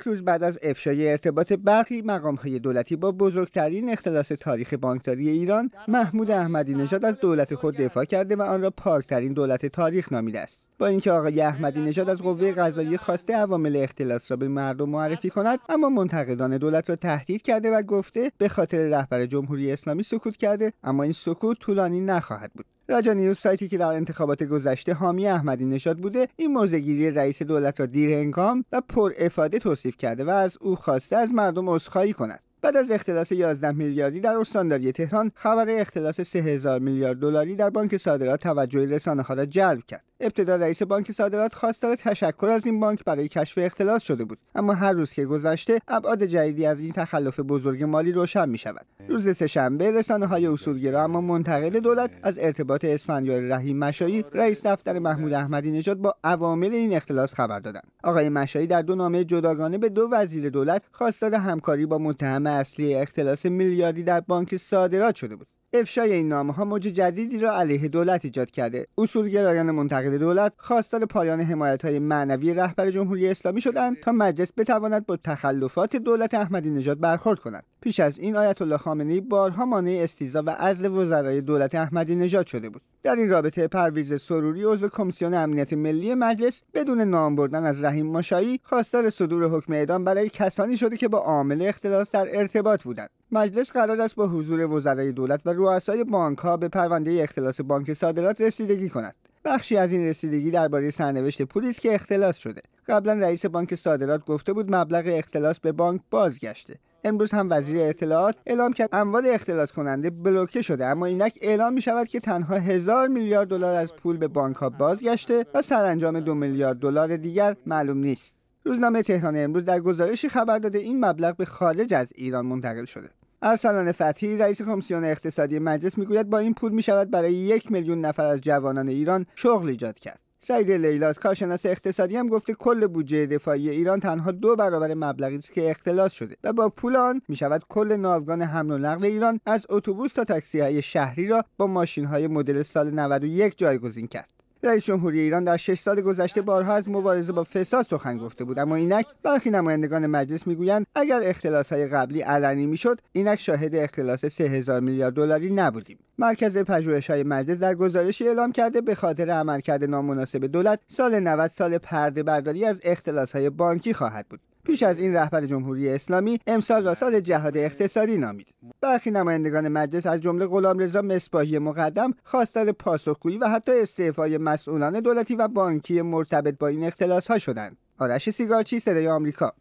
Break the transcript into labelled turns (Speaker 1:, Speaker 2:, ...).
Speaker 1: یک روز بعد از افشای ارتباط برخی های دولتی با بزرگترین اختلاس تاریخ بانکداری ایران محمود احمدی نژاد از دولت خود دفاع کرده و آن را پاکترین دولت تاریخ نامیده است با اینکه آقای احمدی نژاد از قوه قضاییه خواسته عوامل اختلاس را به مردم معرفی کند اما منتقدان دولت را تهدید کرده و گفته به خاطر رهبر جمهوری اسلامی سکوت کرده اما این سکوت طولانی نخواهد بود راجا نیوز سایتی که در انتخابات گذشته حامی احمدی نشاد بوده این موزگیری رئیس دولت را دیر انگام و پر افاده توصیف کرده و از او خواسته از مردم عذرخواهی کند بعد از اختلاس 11 میلیاردی در استانداری تهران خبر اختلاس 3000 میلیارد دلاری در بانک صادرات توجه رسانه ها را جلب کرد ابتدا رئیس بانک صادرات خواستار تشکر از این بانک برای کشف اختلاس شده بود اما هر روز که گذشته ابعاد جدیدی از این تخلف بزرگ مالی روشن می شود روز سهشنبه رسانه های اصولگرا اما منتقد دولت از ارتباط اسفندیار رحیم مشایی رئیس دفتر محمود احمدی نژاد با عوامل این اختلاس خبر دادند آقای مشایی در دو نامه جداگانه به دو وزیر دولت خواستار همکاری با متهم اصلی اختلاس میلیاردی در بانک صادرات شده بود افشای این نامه ها موج جدیدی را علیه دولت ایجاد کرده اصولگرایان منتقد دولت خواستار پایان حمایت های معنوی رهبر جمهوری اسلامی شدند تا مجلس بتواند با تخلفات دولت احمدی نژاد برخورد کند پیش از این آیت الله خامنه‌ای بارها مانع استیزا و عزل وزرای دولت احمدی نژاد شده بود در این رابطه پرویز سروری عضو کمیسیون امنیت ملی مجلس بدون نام بردن از رحیم ماشایی خواستار صدور حکم اعدام برای کسانی شده که با عامل اختلاس در ارتباط بودند مجلس قرار است با حضور وزرای دولت و رؤسای ها به پرونده اختلاس بانک صادرات رسیدگی کند بخشی از این رسیدگی درباره سرنوشت پولی که اختلاس شده قبلا رئیس بانک صادرات گفته بود مبلغ اختلاس به بانک بازگشته امروز هم وزیر اطلاعات اعلام کرد اموال اختلاس کننده بلوکه شده اما اینک اعلام می شود که تنها هزار میلیارد دلار از پول به بانک ها بازگشته و سرانجام دو میلیارد دلار دیگر معلوم نیست روزنامه تهران امروز در گزارشی خبر داده این مبلغ به خارج از ایران منتقل شده ارسلان فتحی رئیس کمیسیون اقتصادی مجلس میگوید با این پول می شود برای یک میلیون نفر از جوانان ایران شغل ایجاد کرد سید لیلاس کارشناس اقتصادی هم گفته کل بودجه دفاعی ایران تنها دو برابر مبلغی است که اختلاس شده و با پول آن می شود کل ناوگان حمل و نقل ایران از اتوبوس تا تاکسی های شهری را با ماشین های مدل سال 91 جایگزین کرد رئیس جمهوری ایران در شش سال گذشته بارها از مبارزه با فساد سخن گفته بود اما اینک برخی نمایندگان مجلس میگویند اگر اختلاس های قبلی علنی میشد اینک شاهد اختلاس 3000 میلیارد دلاری نبودیم مرکز پژوهش های مجلس در گزارشی اعلام کرده به خاطر عملکرد نامناسب دولت سال 90 سال پرده برداری از اختلاس های بانکی خواهد بود پیش از این رهبر جمهوری اسلامی امسال را سال جهاد اقتصادی نامید برخی نمایندگان مجلس از جمله غلامرضا مصباحی مقدم خواستار پاسخگویی و حتی استعفای مسئولان دولتی و بانکی مرتبط با این اختلاس ها شدند آرش سیگارچی صدای آمریکا